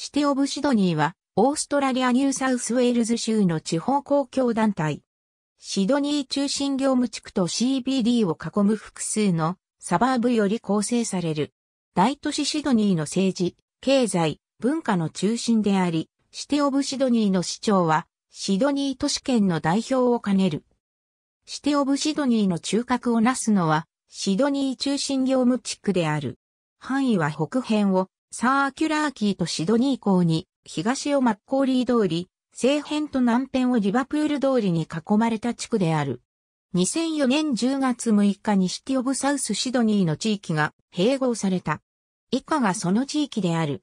シティオブシドニーは、オーストラリアニューサウスウェールズ州の地方公共団体。シドニー中心業務地区と CBD を囲む複数のサバーブより構成される。大都市シドニーの政治、経済、文化の中心であり、シティオブシドニーの市長は、シドニー都市圏の代表を兼ねる。シティオブシドニーの中核をなすのは、シドニー中心業務地区である。範囲は北辺をサーキュラーキーとシドニー港に、東をマッコーリー通り、西辺と南辺をリバプール通りに囲まれた地区である。2004年10月6日にシティオブサウスシドニーの地域が併合された。以下がその地域である。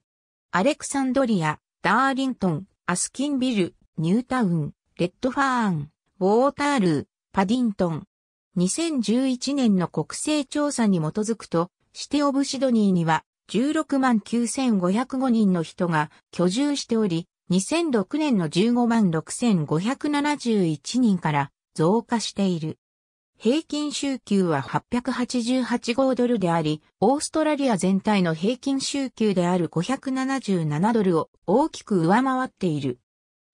アレクサンドリア、ダーリントン、アスキンビル、ニュータウン、レッドファーン、ウォータールー、パディントン。2011年の国勢調査に基づくと、シティオブシドニーには16万9505人の人が居住しており、2006年の15万6571人から増加している。平均週給は888号ドルであり、オーストラリア全体の平均週給である577ドルを大きく上回っている。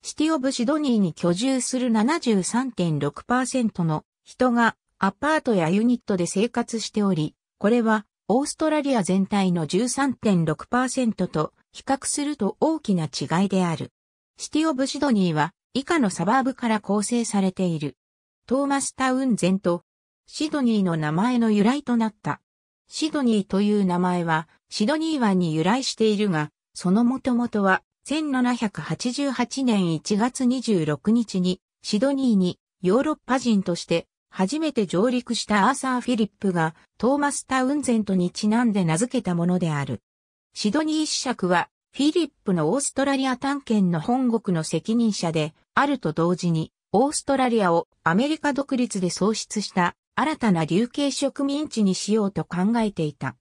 シティオブシドニーに居住する73.6%の人がアパートやユニットで生活しており、これはオーストラリア全体の13.6%と比較すると大きな違いである。シティ・オブ・シドニーは以下のサバーブから構成されている。トーマスタウン全とシドニーの名前の由来となった。シドニーという名前はシドニー湾に由来しているが、その元々は1788年1月26日にシドニーにヨーロッパ人として初めて上陸したアーサー・フィリップがトーマス・タウンゼントにちなんで名付けたものである。シドニー子爵はフィリップのオーストラリア探検の本国の責任者であると同時にオーストラリアをアメリカ独立で創出した新たな流刑植民地にしようと考えていた。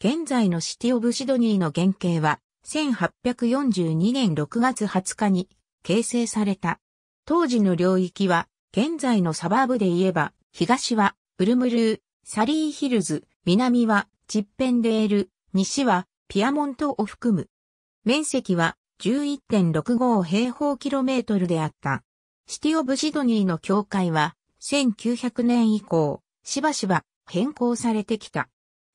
現在のシティ・オブ・シドニーの原型は1842年6月20日に形成された。当時の領域は現在のサバーブで言えば、東はウルムルー、サリーヒルズ、南はチッペンデール、西はピアモントを含む。面積は11.65平方キロメートルであった。シティ・オブ・シドニーの境界は1900年以降、しばしば変更されてきた。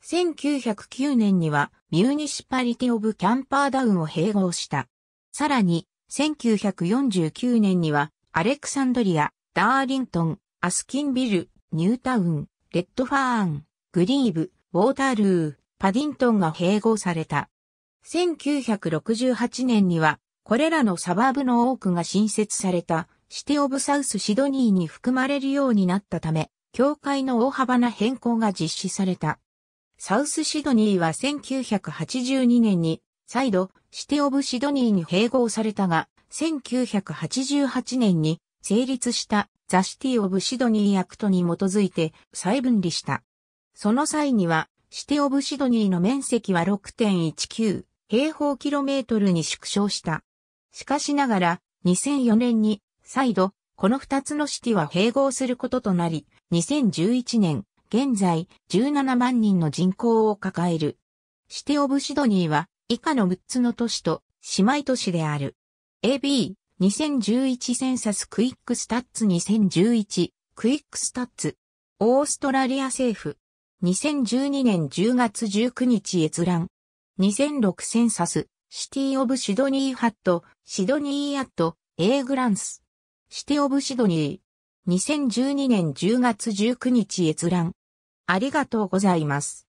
1909年にはミューニシパリティ・オブ・キャンパーダウンを併合した。さらに、1949年にはアレクサンドリア、ダーリントン、アスキンビル、ニュータウン、レッドファーン、グリーブ、ウォータールー、パディントンが併合された。1968年には、これらのサバーブの多くが新設された、シティ・オブ・サウス・シドニーに含まれるようになったため、教会の大幅な変更が実施された。サウスシドニーは1982年に再度シティオブシドニーに併合されたが、1988年に成立したザ・シティ・オブ・シドニー・アクトに基づいて再分離した。その際には、シティ・オブ・シドニーの面積は6.19平方キロメートルに縮小した。しかしながら、2004年に再度、この2つのシティは併合することとなり、2011年、現在17万人の人口を抱える。シティ・オブ・シドニーは以下の6つの都市と姉妹都市である。AB、2011センサスクイックスタッツ2011クイックスタッツオーストラリア政府2012年10月19日閲覧2006センサスシティオブシドニーハットシドニーアット A グランスシティオブシドニー2012年10月19日閲覧ありがとうございます。